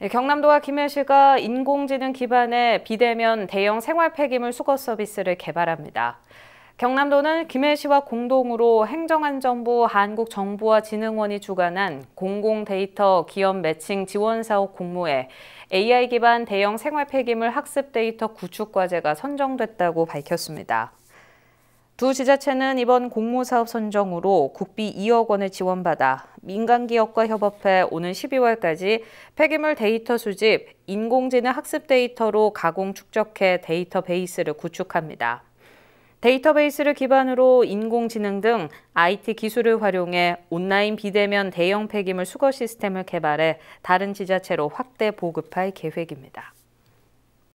예, 경남도와 김해시가 인공지능 기반의 비대면 대형 생활 폐기물 수거 서비스를 개발합니다. 경남도는 김해시와 공동으로 행정안전부 한국정보와진흥원이 주관한 공공데이터 기업 매칭 지원 사업 공모에 AI 기반 대형 생활 폐기물 학습 데이터 구축 과제가 선정됐다고 밝혔습니다. 두 지자체는 이번 공모사업 선정으로 국비 2억 원을 지원받아 민간기업과 협업해 오는 12월까지 폐기물 데이터 수집, 인공지능 학습 데이터로 가공 축적해 데이터베이스를 구축합니다. 데이터베이스를 기반으로 인공지능 등 IT 기술을 활용해 온라인 비대면 대형 폐기물 수거 시스템을 개발해 다른 지자체로 확대 보급할 계획입니다.